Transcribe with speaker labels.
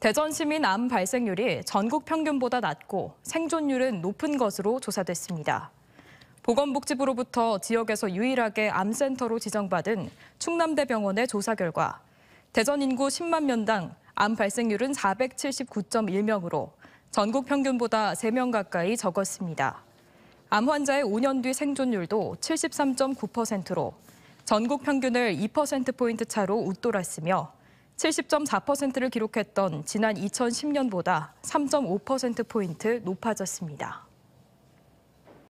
Speaker 1: 대전 시민 암 발생률이 전국 평균보다 낮고 생존율은 높은 것으로 조사됐습니다. 보건복지부로부터 지역에서 유일하게 암센터로 지정받은 충남대병원의 조사 결과 대전 인구 10만 명당 암 발생률은 479.1명으로 전국 평균보다 3명 가까이 적었습니다. 암 환자의 5년 뒤 생존율도 73.9%로 전국 평균을 2%포인트 차로 웃돌았으며 70.4%를 기록했던 지난 2010년보다 3.5%포인트 높아졌습니다.